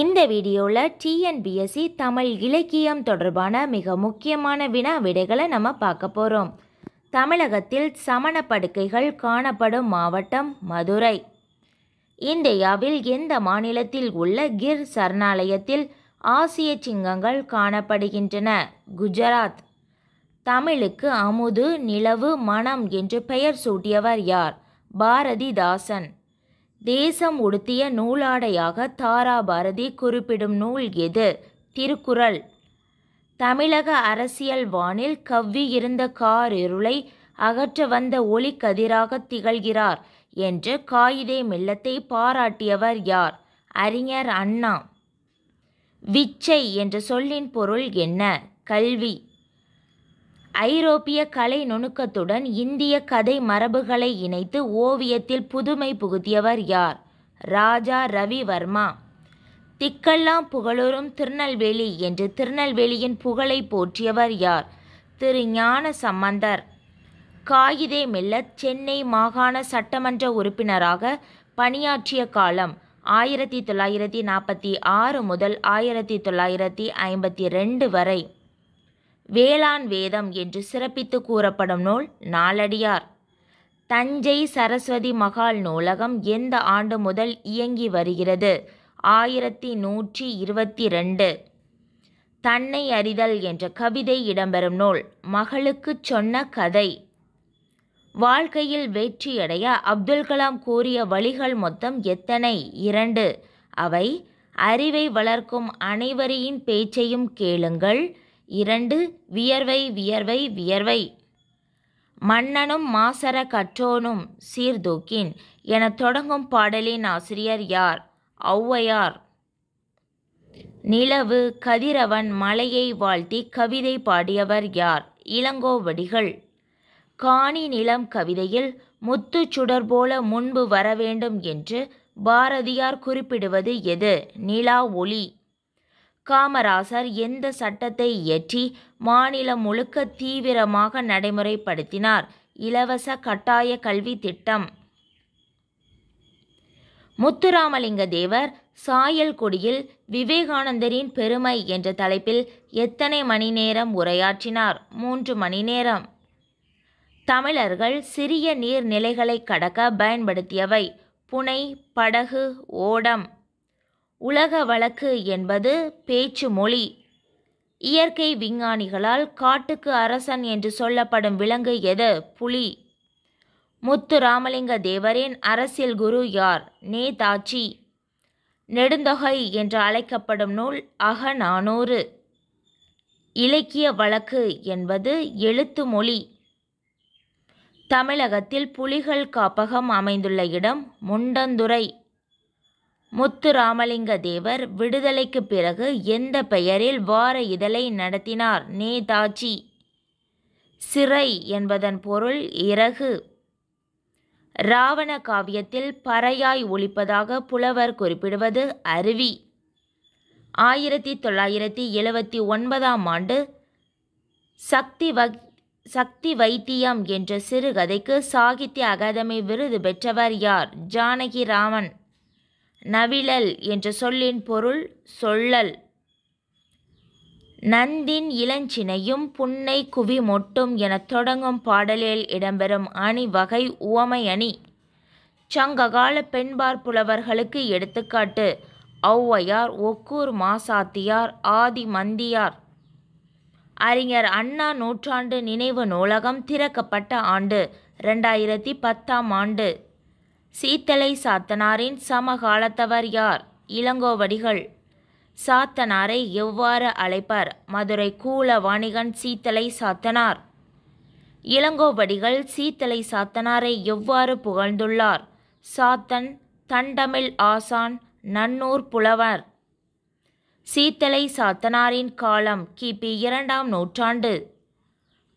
இந்த வீடியோவில் TNPSC e Tamil இலக்கியம் தொடர்பான மிக முக்கியமான வினா விடைகளை நம்ம பார்க்க போகிறோம் தமிழகத்தில் சமண படுக்கைகள் காணப்படும் மாவட்டம் மதுரை இந்தியாவில் எந்த மாநிலத்தில் உள்ள கிர் சரணாலயத்தில் ஆசிய சிங்கங்கள் காணப்படுகின்றன குஜராத் தமிழுக்கு அமுது நிலவு மனம் என்று பெயர் சூட்டியவர் யார் பாரதிதாசன் தேசம் உடுத்திய நூலாடையாக தாரா பாரதி குறிப்பிடும் நூல் எது திருக்குறள் தமிழக அரசியல் வானில் கவ்வி இருந்த கார் இருளை அகற்ற வந்த ஒளி கதிராக திகழ்கிறார் என்று காயிதே மில்லத்தை பாராட்டியவர் யார் அறிஞர் அண்ணா விச்சை என்ற சொல்லின் பொருள் என்ன கல்வி ஐரோப்பிய கலை நுணுக்கத்துடன் இந்திய கதை மரபுகளை இணைத்து ஓவியத்தில் புதுமை புகுத்தியவர் யார் ராஜா ரவிவர்மா திக்கெல்லாம் புகழோரும் திருநெல்வேலி என்று திருநெல்வேலியின் புகழை போற்றியவர் யார் திரு ஞான சம்பந்தர் காகிதே மெல்ல சென்னை மாகாண சட்டமன்ற உறுப்பினராக பணியாற்றிய காலம் ஆயிரத்தி தொள்ளாயிரத்தி நாற்பத்தி ஆறு முதல் ஆயிரத்தி தொள்ளாயிரத்தி ஐம்பத்தி ரெண்டு வரை வேளாண் வேதம் என்று சிறப்பித்து கூறப்படும் நூல் நாலடியார் தஞ்சை சரஸ்வதி மகால் நூலகம் எந்த ஆண்டு முதல் இயங்கி வருகிறது ஆயிரத்தி நூற்றி இருபத்தி ரெண்டு தன்னை அறிதல் என்ற கவிதை இடம்பெறும் நூல் மகளுக்கு சொன்ன கதை வாழ்க்கையில் வெற்றியடைய அப்துல் கலாம் கூறிய வழிகள் மொத்தம் எத்தனை இரண்டு அவை அறிவை வளர்க்கும் அனைவரையின் பேச்சையும் கேளுங்கள் இரண்டு வியர்வை வியர்வை வியர்வை மன்னனும் மாசர கற்றோனும் சீர்தூக்கின் என தொடங்கும் பாடலின் ஆசிரியர் யார் ஔவையார் நிலவு கதிரவன் மலையை வாழ்த்தி கவிதை பாடியவர் யார் இளங்கோவடிகள் காணி நிலம் கவிதையில் முத்து சுடர் போல முன்பு வர வேண்டும் என்று பாரதியார் குறிப்பிடுவது எது நிலா ஒளி காமராசர் எந்த சட்டத்தை இயற்றி மாநிலம் முழுக்க தீவிரமாக நடைமுறைப்படுத்தினார் இலவச கட்டாய கல்வி திட்டம் முத்துராமலிங்க தேவர் சாயல்குடியில் விவேகானந்தரின் பெருமை என்ற தலைப்பில் எத்தனை மணி நேரம் உரையாற்றினார் மூன்று மணி நேரம் தமிழர்கள் சிறிய நீர்நிலைகளை கடக்க பயன்படுத்தியவை புனை படகு ஓடம் உலக வழக்கு என்பது பேச்சு மொழி இயற்கை விஞ்ஞானிகளால் காட்டுக்கு அரசன் என்று சொல்லப்படும் விலங்கு எது புலி முத்து ராமலிங்க தேவரின் அரசியல் குரு யார் நேதாஜி நெடுந்தொகை என்று அழைக்கப்படும் நூல் அகநானூறு இலக்கிய வழக்கு என்பது எழுத்து மொழி தமிழகத்தில் புலிகள் காப்பகம் அமைந்துள்ள இடம் முண்டந்துறை முத்துராமலிங்க தேவர் விடுதலைக்கு பிறகு எந்த பெயரில் வார இதழை நடத்தினார் நேதாஜி சிறை என்பதன் பொருள் இறகு இராவண காவியத்தில் பறையாய் ஒழிப்பதாக புலவர் குறிப்பிடுவது அருவி ஆயிரத்தி தொள்ளாயிரத்தி எழுபத்தி ஒன்பதாம் ஆண்டு சக்தி வக் சக்தி வைத்தியம் என்ற சிறுகதைக்கு சாகித்ய அகாதமி விருது பெற்றவர் யார் ஜானகி ராமன் நவிழல் என்ற சொல்லின் பொருள் சொல்லல் நந்தின் இளஞ்சினையும் புன்னை குவி மொட்டும் எனத் தொடங்கும் பாடலில் இடம்பெறும் அணி வகை உவமை அணி சங்ககால பெண்பார்ப்புலவர்களுக்கு எடுத்துக்காட்டு ஔவையார் ஒக்கூர் மாசாத்தியார் ஆதி மந்தியார் அறிஞர் அண்ணா நூற்றாண்டு நினைவு நூலகம் திறக்கப்பட்ட ஆண்டு ரெண்டாயிரத்தி பத்தாம் ஆண்டு சீத்தலை சாத்தனாரின் சமகாலத்தவர் யார் இளங்கோவடிகள் சாத்தனாரை எவ்வாறு அழைப்பார் மதுரை கூல வாணிகன் சீத்தலை சாத்தனார் இளங்கோவடிகள் சீத்தலை சாத்தனாரை எவ்வாறு புகழ்ந்துள்ளார் சாத்தன் தண்டமிழ் ஆசான் நன்னூர் புலவர் சீத்தலை சாத்தனாரின் காலம் கிபி இரண்டாம் நூற்றாண்டு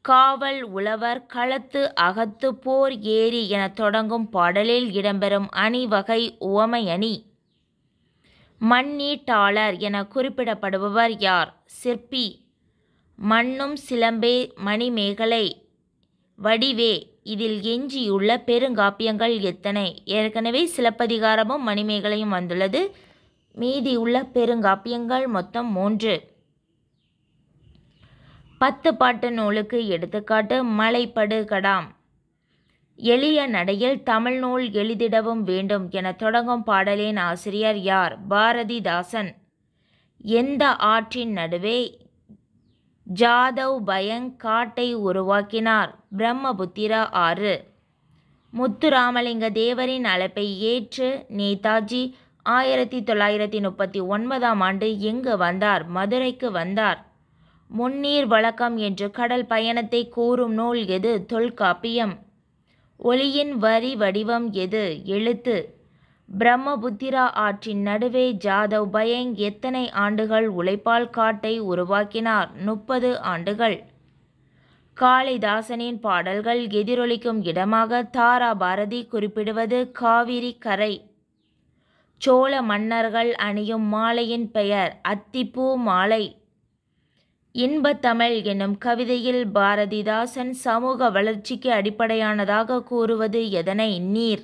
காவல் உழவர் களத்து அகத்து போர் ஏரி என தொடங்கும் பாடலில் இடம்பெறும் அணிவகை வகை உவமையணி மண்ணீட்டாளர் என குறிப்பிடப்படுபவர் யார் சிற்பி மண்ணும் சிலம்பே மணிமேகலை வடிவே இதில் எஞ்சியுள்ள பெருங்காப்பியங்கள் எத்தனை ஏற்கனவே சிலப்பதிகாரமும் மணிமேகலையும் வந்துள்ளது மீதி உள்ள பெருங்காப்பியங்கள் மொத்தம் மூன்று பத்து பாட்டு நூலுக்கு எடுத்துக்காட்டு மலைப்படு கடாம் எளிய நடையில் தமிழ் நூல் எளிதிடவும் வேண்டும் என தொடங்கும் பாடலின் ஆசிரியர் யார் பாரதிதாசன் எந்த ஆற்றின் நடுவே ஜாதவ் பயங் காட்டை உருவாக்கினார் பிரம்மபுத்திரா ஆறு முத்துராமலிங்க தேவரின் அழைப்பை ஏற்று நேதாஜி ஆயிரத்தி தொள்ளாயிரத்தி முப்பத்தி ஒன்பதாம் ஆண்டு எங்கு வந்தார் மதுரைக்கு வந்தார் முன்னீர் வழக்கம் என்று கடல் பயணத்தை கூறும் நூல் எது தொல்காப்பியம் ஒளியின் வரி வடிவம் எது எழுத்து பிரம்மபுத்திரா ஆற்றின் நடுவே ஜாதவ் பயங் எத்தனை ஆண்டுகள் உழைப்பால் காட்டை உருவாக்கினார் முப்பது ஆண்டுகள் காளிதாசனின் பாடல்கள் எதிரொலிக்கும் இடமாக தாரா பாரதி குறிப்பிடுவது காவிரி கரை சோழ மன்னர்கள் அணியும் மாலையின் பெயர் அத்திப்பூ மாலை இன்பத்தமிழ் என்னும் கவிதையில் பாரதிதாசன் சமூக வளர்ச்சிக்கு அடிப்படையானதாக கூறுவது எதனை நீர்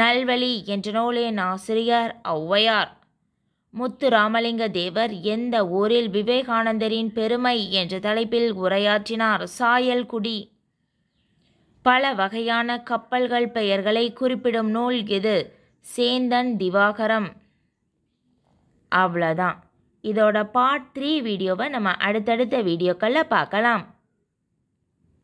நல்வழி என்ற நூலின் ஆசிரியர் ஔவையார் முத்து ராமலிங்க தேவர் எந்த ஊரில் விவேகானந்தரின் பெருமை என்ற தலைப்பில் உரையாற்றினார் சாயல்குடி பல வகையான கப்பல்கள் பெயர்களை குறிப்பிடும் நூல் இது சேந்தன் திவாகரம் அவ்வளோதான் இதோட பார்ட் த்ரீ வீடியோவை நம்ம அடுத்தடுத்த வீடியோக்களில் பார்க்கலாம்